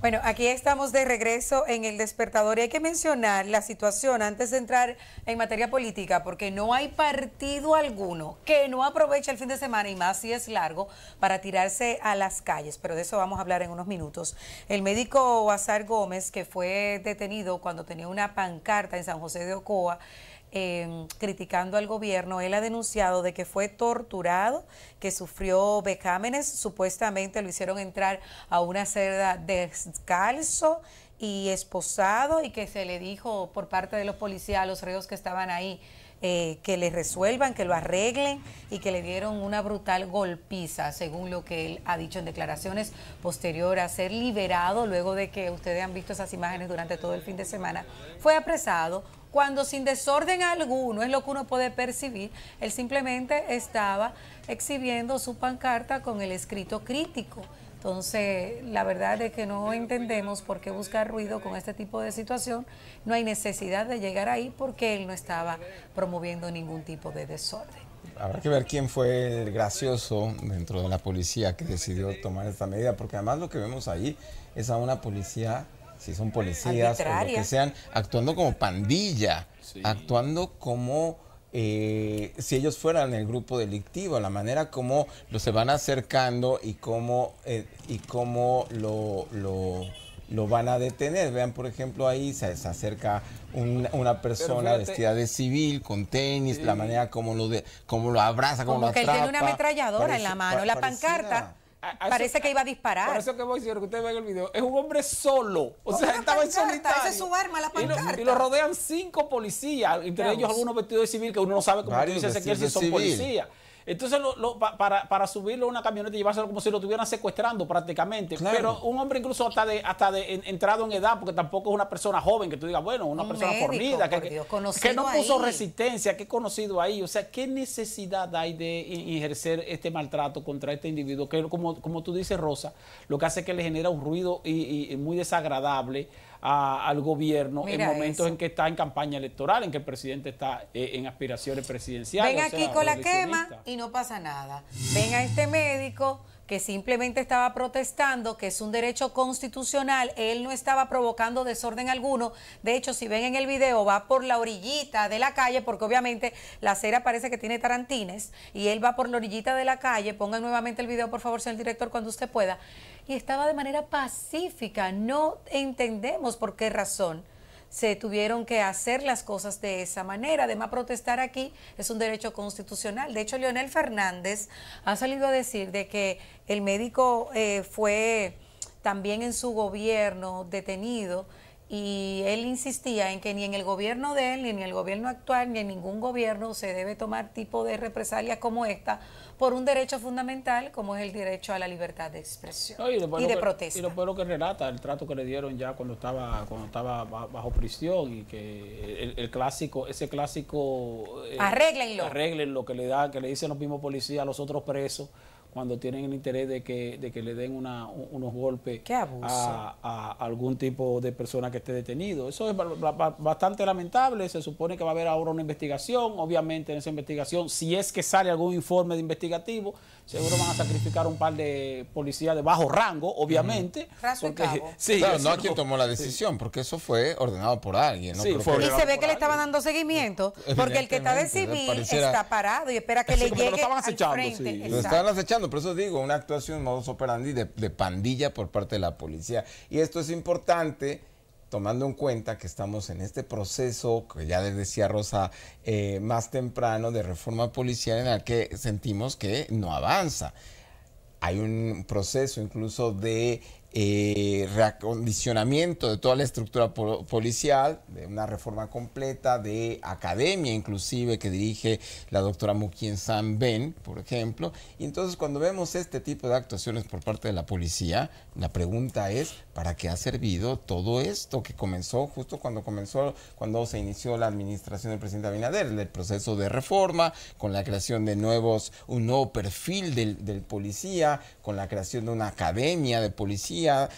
Bueno, aquí estamos de regreso en el despertador y hay que mencionar la situación antes de entrar en materia política, porque no hay partido alguno que no aproveche el fin de semana y más si es largo para tirarse a las calles, pero de eso vamos a hablar en unos minutos. El médico Azar Gómez, que fue detenido cuando tenía una pancarta en San José de Ocoa, criticando al gobierno, él ha denunciado de que fue torturado, que sufrió becámenes, supuestamente lo hicieron entrar a una cerda descalzo y esposado y que se le dijo por parte de los policías, a los reos que estaban ahí, eh, que le resuelvan, que lo arreglen y que le dieron una brutal golpiza, según lo que él ha dicho en declaraciones posteriores a ser liberado, luego de que ustedes han visto esas imágenes durante todo el fin de semana, fue apresado cuando sin desorden alguno es lo que uno puede percibir, él simplemente estaba exhibiendo su pancarta con el escrito crítico entonces, la verdad es que no entendemos por qué buscar ruido con este tipo de situación. No hay necesidad de llegar ahí porque él no estaba promoviendo ningún tipo de desorden. Habrá que ver quién fue el gracioso dentro de la policía que decidió tomar esta medida, porque además lo que vemos ahí es a una policía, si son policías o lo que sean, actuando como pandilla, actuando como eh, si ellos fueran el grupo delictivo, la manera como lo se van acercando y cómo, eh, y cómo lo, lo, van a detener. Vean, por ejemplo, ahí se, acerca una persona vestida de civil, con tenis, la manera como lo, de, como lo abraza, como, como que tiene una ametralladora en la mano, la pancarta Parece que iba a disparar. Por eso que voy, señor, que ustedes ven el video. Es un hombre solo. O sea, estaba en solitario. Esa es su arma, la Y lo, rodean cinco policías, entre ellos algunos vestidos de civil que uno no sabe cómo ese dices, si son policías. Entonces, para, subirlo a una camioneta y llevárselo como si lo estuvieran secuestrando prácticamente. Pero un hombre incluso hasta de hasta de entrado en edad, porque tampoco es una persona joven que tú digas, bueno, una persona médico, que, no puso resistencia, que conocido ahí. O sea, ¿qué necesidad hay de ejercer este maltrato contra este individuo? Que como, como tú dices, Rosa, lo que hace es que le genera un ruido y, y muy desagradable al gobierno en momentos en que está en campaña electoral, en que el presidente está eh, en aspiraciones presidenciales. Ven aquí con la quema y no pasa nada. Ven a este médico que simplemente estaba protestando, que es un derecho constitucional, él no estaba provocando desorden alguno, de hecho si ven en el video va por la orillita de la calle, porque obviamente la acera parece que tiene tarantines, y él va por la orillita de la calle, pongan nuevamente el video por favor señor director cuando usted pueda, y estaba de manera pacífica, no entendemos por qué razón se tuvieron que hacer las cosas de esa manera. Además, protestar aquí es un derecho constitucional. De hecho, Leonel Fernández ha salido a decir de que el médico eh, fue también en su gobierno detenido y él insistía en que ni en el gobierno de él, ni en el gobierno actual, ni en ningún gobierno se debe tomar tipo de represalias como esta por un derecho fundamental como es el derecho a la libertad de expresión y, de protesta. Y después lo que relata, el trato que le dieron ya cuando estaba cuando estaba bajo prisión y que el, clásico, ese clásico... Eh, arreglenlo. Arreglen lo que le da, que le dicen los mismos policías a los otros presos cuando tienen el interés de que, de que le den una, unos golpes a, algún tipo de persona que esté detenido. Eso es bastante lamentable, se supone que va a haber ahora una investigación, obviamente en esa investigación, si es que sale algún informe de investigativo, seguro van a sacrificar un par de policías de bajo rango, obviamente. Mm. claro, no a quien tomó la decisión, porque eso fue ordenado por alguien. y se ve que le estaban dando seguimiento, porque el que está de civil está parado y espera que le llegue lo estaban Lo estaban acechando, por eso digo, una actuación modus operandi de, pandilla por parte de la policía. Y esto es importante tomando en cuenta que estamos en este proceso, que ya les decía Rosa eh, más temprano, de reforma policial en el que sentimos que no avanza. Hay un proceso incluso de eh, reacondicionamiento de toda la estructura policial, de una reforma completa de academia inclusive que dirige la doctora Mukien San Ben, por ejemplo. Y entonces cuando vemos este tipo de actuaciones por parte de la policía, la pregunta es, ¿para qué ha servido todo esto que comenzó justo cuando comenzó, cuando se inició la administración del presidente Abinader, el proceso de reforma, con la creación de nuevos, un nuevo perfil del policía, con la creación de una academia de policía? ya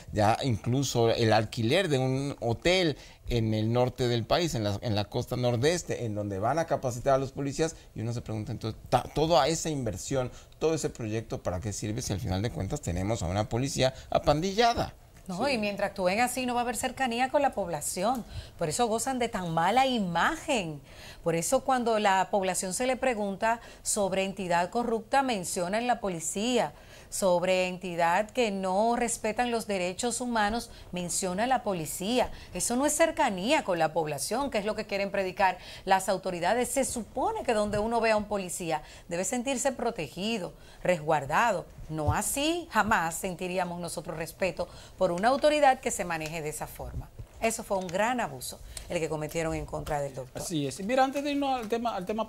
incluso el alquiler de un hotel en el norte del país, en la, costa nordeste, en donde van a capacitar a los policías, y uno se pregunta entonces, toda esa inversión, todo ese proyecto, ¿para qué sirve si al final de cuentas tenemos a una policía apandillada? No, y mientras actúen así no va a haber cercanía con la población. Por eso gozan de tan mala imagen. Por eso cuando la población se le pregunta sobre entidad corrupta mencionan la policía sobre entidad que no respetan los derechos humanos, menciona la policía. Eso no es cercanía con la población, que es lo que quieren predicar las autoridades. Se supone que donde uno ve a un policía debe sentirse protegido, resguardado. No así, jamás sentiríamos nosotros respeto por una autoridad que se maneje de esa forma. Eso fue un gran abuso el que cometieron en contra del doctor. Así es. Mira, antes de irnos al tema, al tema